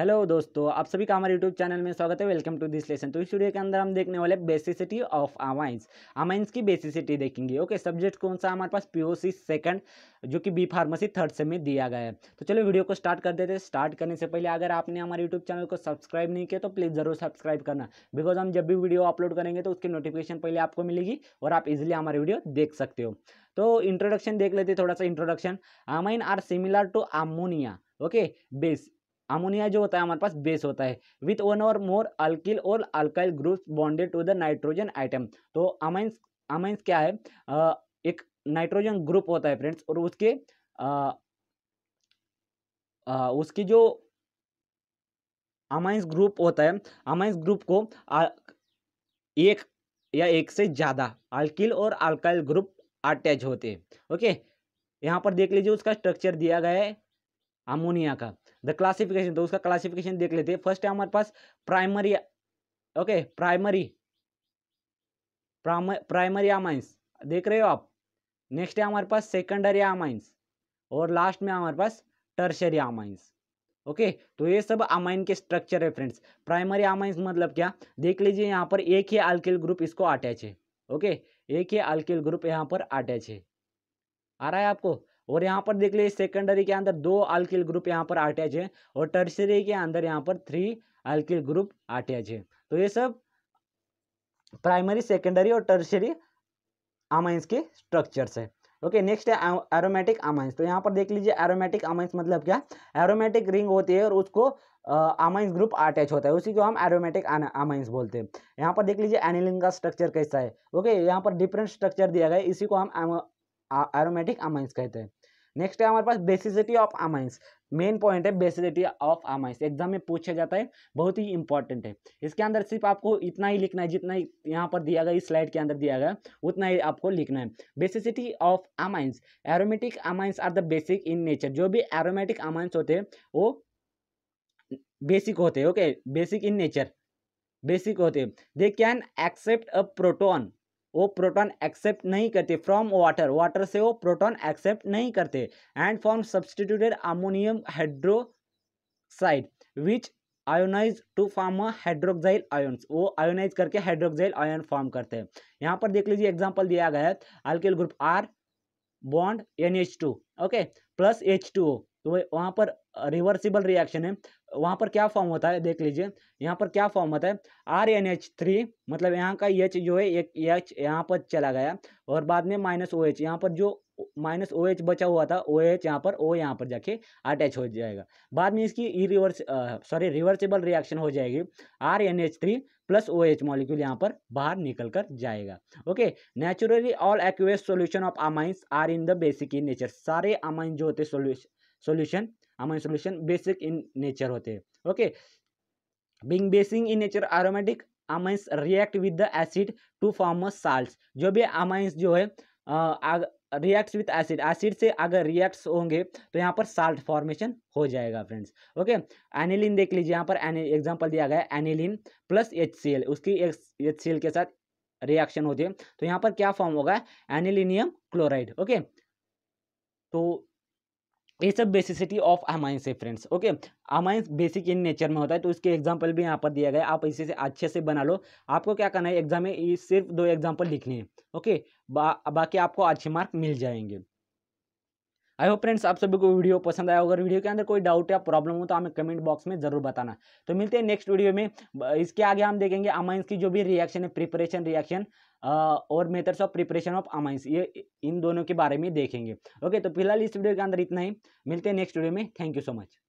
hello दोस्तों आप सभी का हमारे यूट्यूब चैनल में स्वागत है वेलकम टू दिस लेसन तो इस वीडियो के अंदर हम देखने वाले बेसिसिटी ऑफ अमाइंस अमाइंस की बेसिसिटी देखेंगे ओके सब्जेक्ट कौन सा हमारे पास पीओसी सेकंड जो कि बी फार्मेसी थर्ड से में दिया गया है तो चलो वीडियो को स्टार्ट कर देते हैं स्टार्ट करने से पहले अगर आपने हमारे यूट्यूब चैनल को सब्सक्राइब नहीं किया तो प्लीज़ ज़रूर सब्सक्राइब करना बिकॉज हम जब भी वीडियो अपलोड करेंगे तो उसकी नोटिफिकेशन पहले आपको मिलेगी और आप इजिली हमारे वीडियो देख सकते हो तो इंट्रोडक्शन देख लेते थोड़ा सा introduction amine are similar to ammonia okay base ammonia जो होता है हमारे पास बेस होता है with one or more alkyl or alkyl group bonded to the nitrogen atom तो अमाइंस अमाइंस क्या है आ, एक नाइट्रोजन ग्रुप होता है फ्रेंड्स और उसके आ, आ, उसकी जो अमाइंस ग्रुप होता है अमाइंस ग्रुप को आ, एक या एक से ज़्यादा alkyl or alkyl group attach होते हैं ओके यहाँ पर देख लीजिए उसका स्ट्रक्चर दिया गया है अमोनिया का द क्लासिफिकेशन तो उसका क्लासिफिकेशन देख लेते हैं फर्स्ट है हमारे पास primary okay primary primary amines देख रहे हो आप नेक्स्ट है हमारे पास सेकेंडरी अमाइंस और लास्ट में हमारे पास टर्शरी अमाइंस ओके तो ये सब अमाइन के स्ट्रक्चर है फ्रेंड्स प्राइमरी अमाइंस मतलब क्या देख लीजिए यहाँ पर एक ही अल्किल ग्रुप इसको अटैच है ओके एक ही अल्किल ग्रुप यहाँ पर अटैच है आ रहा है आपको और यहाँ पर देख लीजिए सेकेंडरी के अंदर दो अल्किल ग्रुप यहाँ पर अटैच है और टर्सरी के अंदर यहाँ पर थ्री अल्किल ग्रुप अटैच है तो ये सब प्राइमरी सेकेंडरी और टर्सरी अमाइंस के स्ट्रक्चर्स है ओके नेक्स्ट है एरोमेटिक अमाइंस तो यहाँ पर देख लीजिए एरोमेटिक अमाइंस मतलब क्या एरोमेटिक रिंग होती है और उसको अमाइंस ग्रुप अटैच होता है उसी को हम एरोमेटिक अमाइंस बोलते हैं यहाँ पर देख लीजिए एनिलिन का स्ट्रक्चर कैसा है ओके यहाँ पर डिफरेंट स्ट्रक्चर दिया गया है इसी को हम एरोमेटिक अमाइंस कहते हैं नेक्स्ट है हमारे पास basicity of amines main point है बेसिसिटी ऑफ अमाइंस एग्जाम में पूछा जाता है बहुत ही इंपॉर्टेंट है इसके अंदर सिर्फ आपको इतना ही लिखना है जितना यहाँ पर दिया गया इस स्लाइड के अंदर दिया गया उतना ही आपको लिखना है basicity of amines aromatic amines are the basic in nature जो भी एरोमेटिक अमाइंस होते हैं वो बेसिक होते हैं okay basic in nature basic होते हैं they can accept a proton वो प्रोटॉन एक्सेप्ट नहीं करते फ्रॉम वाटर वाटर से वो प्रोटॉन एक्सेप्ट नहीं करते and form substituted ammonium hydroxide which ionize to form hydroxyl ions वो आयोनाइज करके हाइड्रोक्साइल आयन फॉर्म करते हैं यहाँ पर देख लीजिए एग्जाम्पल दिया गया है alkyl group R bond N H two okay plus H two O तो वह वहाँ पर रिवर्सिबल रिएक्शन है वहाँ पर क्या फॉर्म होता है देख लीजिए यहाँ पर क्या फॉर्म होता है आर एन एच थ्री मतलब यहाँ का एच जो है एक एच यहाँ पर चला गया और बाद में माइनस ओ एच यहाँ पर जो माइनस ओ एच बचा हुआ था ओ एच यहाँ पर ओ यहाँ पर जाके अटैच हो जाएगा बाद में इसकी ई रिवर्स सॉरी रिवर्सिबल रिएक्शन हो जाएगी R N H three plus O H molecule यहाँ पर बाहर निकल कर जाएगा okay naturally all aqueous solution of amines are in the basic in nature सारे अमाइंस जो होते solution solution ammonium solution basic in nature होते हैं okay being basic in nature aromatic amines react with the acid to form a जो भी amines जो है reacts with acid acid से अगर रिएक्ट्स होंगे तो यहाँ पर साल्ट फॉर्मेशन हो जाएगा फ्रेंड्स ओके एनिलिन देख लीजिए यहाँ पर एग्जांपल दिया गया है एनिलिन प्लस एच उसकी एच के साथ रिएक्शन होती है तो यहाँ पर क्या फॉर्म होगा एनिलिनियम क्लोराइड ओके तो ये सब बेसिसिटी ऑफ अमाइंस है friends okay amines basic in nature में होता है तो इसके एग्जाम्पल भी यहाँ पर दिया गया आप इसे से अच्छे से बना लो आपको क्या करना है एग्जाम में सिर्फ दो एग्जाम्पल लिखने हैं ओके बा, बाकी आपको अच्छे मार्क मिल जाएंगे आई होप फ्रेंड्स आप सभी को वीडियो पसंद आया अगर वीडियो के अंदर कोई डाउट या प्रॉब्लम हो तो हमें कमेंट बॉक्स में जरूर बताना तो मिलते हैं नेक्स्ट वीडियो में इसके आगे हम देखेंगे अमाइंस की जो भी रिएक्शन है प्रिपरेशन रिएक्शन और methods of preparation of amines ये इन दोनों के बारे में देखेंगे ओके तो फिलहाल इस वीडियो के अंदर इतना ही मिलते हैं नेक्स्ट वीडियो में थैंक यू सो मच